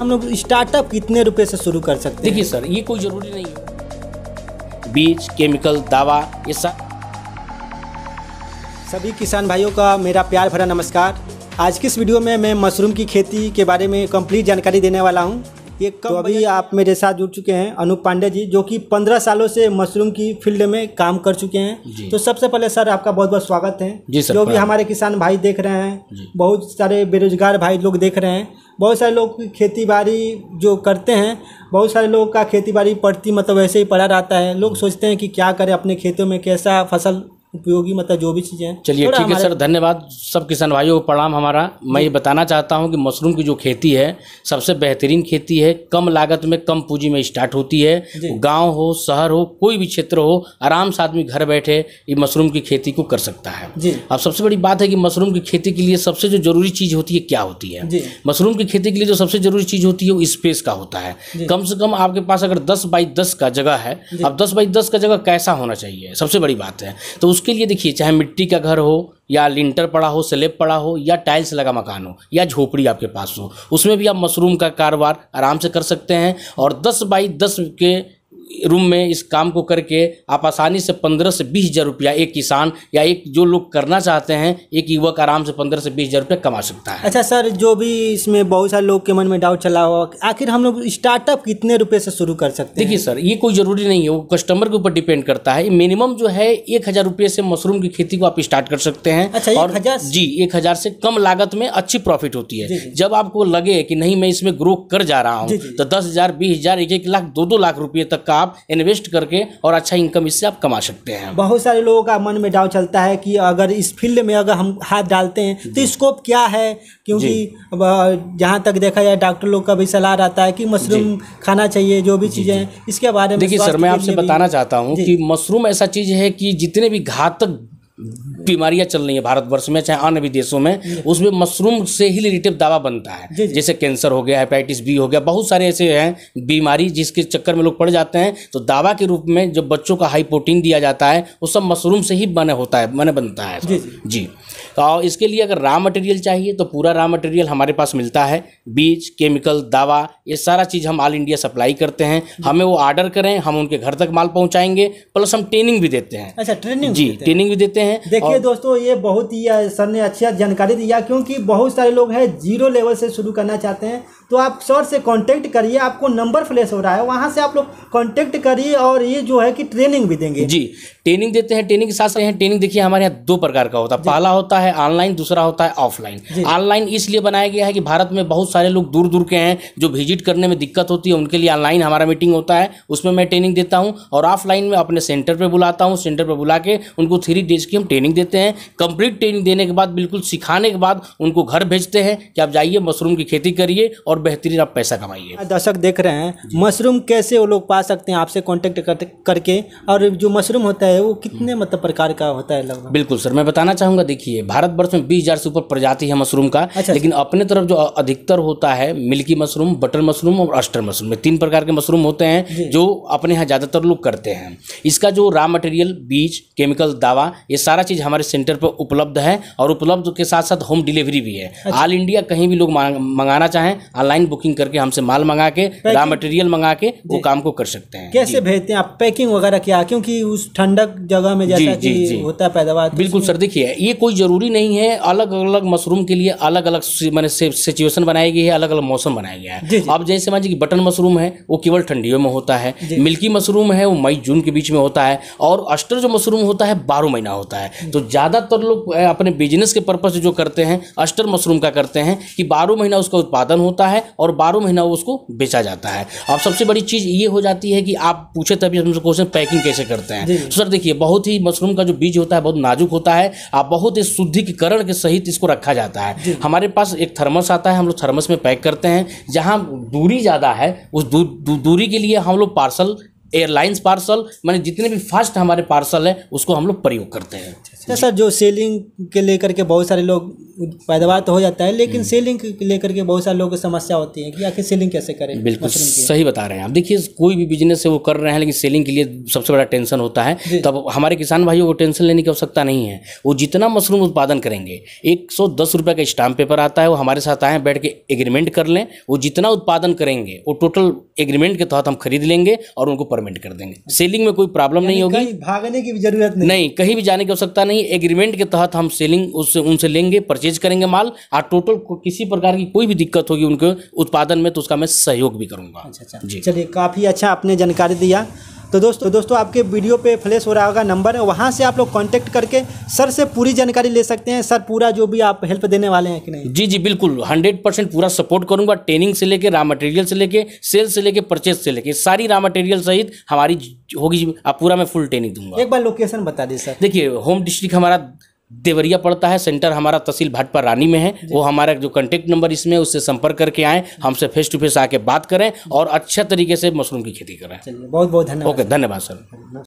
हम लोग स्टार्टअप कितने रुपए से शुरू कर सकते हैं देखिए सर ये कोई ज़रूरी नहीं है बीज केमिकल दवा ये सब सभी किसान भाइयों का मेरा प्यार भरा नमस्कार आज की इस वीडियो में मैं मशरूम की खेती के बारे में कंप्लीट जानकारी देने वाला हूँ ये तो अभी आप मेरे साथ जुड़ चुके हैं अनूप पांडे जी जो कि पंद्रह सालों से मशरूम की फील्ड में काम कर चुके हैं तो सबसे पहले सर आपका बहुत बहुत स्वागत है जी सर, जो भी हमारे किसान भाई देख रहे हैं बहुत सारे बेरोजगार भाई लोग देख रहे हैं बहुत सारे लोग की खेती बाड़ी जो करते हैं बहुत सारे लोगों का खेती बाड़ी पड़ती मतलब वैसे ही पड़ा रहता है लोग सोचते हैं कि क्या करें अपने खेतों में कैसा फसल उपयोगी मतलब जो भी चीज़ें चलिए ठीक है सर धन्यवाद सब किसान भाइयों को प्रणाम हमारा मैं ये बताना चाहता हूँ कि मशरूम की जो खेती है सबसे बेहतरीन खेती है कम लागत में कम पूंजी में स्टार्ट होती है गांव हो शहर हो कोई भी क्षेत्र हो आराम से आदमी घर बैठे ये मशरूम की खेती को कर सकता है अब सबसे बड़ी बात है कि मशरूम की खेती के लिए सबसे जो जरूरी चीज़ होती है क्या होती है मशरूम की खेती के लिए जो सबसे जरूरी चीज़ होती है वो स्पेस का होता है कम से कम आपके पास अगर दस बाई दस का जगह है अब दस बाई दस का जगह कैसा होना चाहिए सबसे बड़ी बात है तो उस उसके लिए देखिए चाहे मिट्टी का घर हो या लिंटर पड़ा हो स्लेब पड़ा हो या टाइल्स लगा मकान हो या झोपड़ी आपके पास हो उसमें भी आप मशरूम का कारोबार आराम से कर सकते हैं और 10 बाई 10 के रूम में इस काम को करके आप आसानी से पंद्रह से बीस हज़ार रुपया एक किसान या एक जो लोग करना चाहते हैं एक युवक आराम से पंद्रह से बीस हज़ार रुपया कमा सकता है अच्छा सर जो भी इसमें बहुत सारे लोग के मन में डाउट चला हुआ आखिर हम लोग स्टार्टअप कितने रुपये से शुरू कर सकते देखिए सर ये कोई ज़रूरी नहीं है वो कस्टमर के ऊपर डिपेंड करता है मिनिमम जो है एक हज़ार रुपये से मशरूम की खेती को आप स्टार्ट कर सकते हैं अच्छा, और जी एक हज़ार से कम लागत में अच्छी प्रॉफिट होती है जब आपको लगे कि नहीं मैं इसमें ग्रो कर जा रहा हूँ तो दस हज़ार बीस हज़ार एक एक लाख दो दो लाख रुपये तक का का आप इन्वेस्ट करके और अच्छा इनकम इससे आप कमा सकते हैं बहुत सारे लोगों का मन में डाउट चलता है कि अगर इस फील्ड में अगर हम हाथ डालते हैं तो स्कोप क्या है क्योंकि जहाँ तक देखा जाए डॉक्टर लोग का भी सलाह रहता है कि मशरूम खाना चाहिए जो भी चीज़ें हैं इसके बारे में देखिए सर मैं आपसे बताना चाहता हूँ कि मशरूम ऐसा चीज़ है कि जितने भी घातक बीमारियां चल रही हैं भारतवर्ष में चाहे अन्य भी देशों में उसमें मशरूम से ही रिलेटिव दवा बनता है जैसे कैंसर हो गया हेपेटाइटिस बी हो गया बहुत सारे ऐसे हैं बीमारी जिसके चक्कर में लोग पड़ जाते हैं तो दवा के रूप में जो बच्चों का हाई प्रोटीन दिया जाता है वो सब मशरूम से ही बने होता है बने बनता है जी, तो और इसके लिए अगर रॉ मटेरियल चाहिए तो पूरा रॉ मटेरियल हमारे पास मिलता है बीज केमिकल दवा ये सारा चीज़ हम ऑल इंडिया सप्लाई करते हैं हमें वो ऑर्डर करें हम उनके घर तक माल पहुँचाएंगे प्लस हम ट्रेनिंग भी देते हैं अच्छा ट्रेनिंग जी ट्रेनिंग भी देते हैं हैं देखिए दोस्तों ये बहुत ही सर ने अच्छी जानकारी दिया क्योंकि बहुत सारे लोग हैं जीरो लेवल से शुरू करना चाहते हैं तो आप सर से कांटेक्ट करिए आपको नंबर फ्लैश हो रहा है वहाँ से आप लोग कांटेक्ट करिए और ये जो है कि ट्रेनिंग भी देंगे जी ट्रेनिंग देते हैं ट्रेनिंग के साथ साथ यहाँ ट्रेनिंग देखिए हमारे यहाँ दो प्रकार का होता है पहला होता है ऑनलाइन दूसरा होता है ऑफलाइन ऑनलाइन इसलिए बनाया गया है कि भारत में बहुत सारे लोग दूर दूर के हैं जो विजिट करने में दिक्कत होती है उनके लिए ऑनलाइन हमारा मीटिंग होता है उसमें मैं ट्रेनिंग देता हूँ और ऑफलाइन में अपने सेंटर पर बुलाता हूँ सेंटर पर बुला के उनको थ्री डेज की हम ट्रेनिंग देते हैं कंप्लीट ट्रेनिंग देने के बाद बिल्कुल सिखाने के बाद उनको घर भेजते हैं कि आप जाइए मशरूम की खेती करिए और बेहतरीन आप पैसा कमाइए हाँ, दर्शक देख रहे हैं मशरूम कैसे वो लोग पा सकते हैं आपसे कॉन्टेक्ट करके और जो मशरूम होता है है वो कितने हम्म। मतलब प्रकार का होता है लगभग बिल्कुल सर मैं बताना चाहूंगा देखिए भारतवर्ष में बीस हज़ार से ऊपर प्रजाति है मशरूम का अच्छा, अच्छा। लेकिन अपने तरफ जो अधिकतर होता है मिल्की मशरूम बटर मशरूम और अस्टर मशरूम में तीन प्रकार के मशरूम होते हैं जो अपने यहाँ ज़्यादातर लोग करते हैं इसका जो रॉ मटेरियल बीज केमिकल दावा ये सारा चीज़ हमारे सेंटर पर उपलब्ध है और उपलब्ध के साथ साथ होम डिलीवरी भी है ऑल इंडिया अच्छा। कहीं भी लोग मंगाना चाहें ऑनलाइन बुकिंग करके हमसे माल मंगा के रॉ मटेरियल मंगा के वो काम को कर सकते हैं कैसे भेजते हैं आप पैकिंग वगैरह क्या क्योंकि उस ठंडा अलग जगह में जैसा जी, कि जी, होता है पैदावार तो बिल्कुल सर देखिए ये कोई ज़रूरी नहीं है अलग अलग मशरूम के लिए अलग अलग मैंने सिचुएशन बनाई गई है अलग अलग मौसम बनाया गया है आप जैसे मान लीजिए बटन मशरूम है वो केवल ठंडियों में होता है मिल्की मशरूम है वो मई जून के बीच में होता है और अस्टर जो मशरूम होता है बारह महीना होता है तो ज़्यादातर लोग अपने बिजनेस के पर्पज से जो करते हैं अस्टर मशरूम का करते हैं कि बारह महीना उसका उत्पादन होता है और बारह महीना उसको बेचा जाता है अब सबसे बड़ी चीज़ ये हो जाती है कि आप पूछे तभी हमसे क्वेश्चन पैकिंग कैसे करते हैं तो सर देखिए बहुत ही मशरूम का जो बीज होता है बहुत नाजुक होता है आप बहुत ही शुद्धिकरण के सहित इसको रखा जाता है हमारे पास एक थर्मस आता है हम लोग थर्मस में पैक करते हैं जहाँ दूरी ज़्यादा है उस दू, दू, दूरी के लिए हम लोग पार्सल एयरलाइंस पार्सल मैंने जितने भी फास्ट हमारे पार्सल है उसको हम लोग प्रयोग करते हैं अच्छा, सर जो सेलिंग के लेकर के बहुत सारे लोग पैदावार तो हो जाता है लेकिन हम्म। सेलिंग लेकर के बहुत सारे लोगों को समस्या होती है कि आखिर सेलिंग कैसे करें बिल्कुल सही बता रहे हैं आप देखिए कोई भी बिजनेस है वो कर रहे हैं लेकिन सेलिंग के लिए सबसे बड़ा टेंशन होता है तब हमारे किसान भाइयों को टेंशन लेने की आवश्यकता नहीं है वो जितना मशरूम उत्पादन करेंगे एक सौ का स्टाम्प पेपर आता है वो हमारे साथ आए बैठ के एग्रीमेंट कर लें वो जितना उत्पादन करेंगे वो टोटल एग्रीमेंट के तहत हम खरीद लेंगे और उनको परमेंट कर देंगे सेलिंग में कोई प्रॉब्लम नहीं होगी भागने की भी जरूरत नहीं कहीं भी जाने की आवश्यकता नहीं एग्रीमेंट के तहत हम सेलिंग उससे उनसे लेंगे परचेज करेंगे माल और टोटल किसी प्रकार की कोई भी दिक्कत होगी उनके उत्पादन में तो उसका मैं सहयोग भी करूँगा अच्छा अच्छा चलिए काफ़ी अच्छा आपने जानकारी दिया तो दोस्तों दोस्तों आपके वीडियो पे फ्लैश हो रहा होगा नंबर है वहाँ से आप लोग कांटेक्ट करके सर से पूरी जानकारी ले सकते हैं सर पूरा जो भी आप हेल्प देने वाले हैं कि नहीं जी जी बिल्कुल 100 परसेंट पूरा सपोर्ट करूंगा ट्रेनिंग से लेके रॉ मटेरियल से लेके सेल से लेके परचेज से लेके सारी रॉ मटेरियल सहित हमारी होगी आप पूरा मैं फुल ट्रेनिंग दूंगा एक बार लोकेशन बता दें सर देखिए होम डिस्ट्रिक्ट हमारा देवरिया पड़ता है सेंटर हमारा तहसील भाटपा रानी में है वो हमारा जो कॉन्टेक्ट नंबर इसमें उससे संपर्क करके आएँ हमसे फेस टू फेस आके बात करें और अच्छे तरीके से मशरूम की खेती करें बहुत बहुत धन्यवाद ओके धन्यवाद सर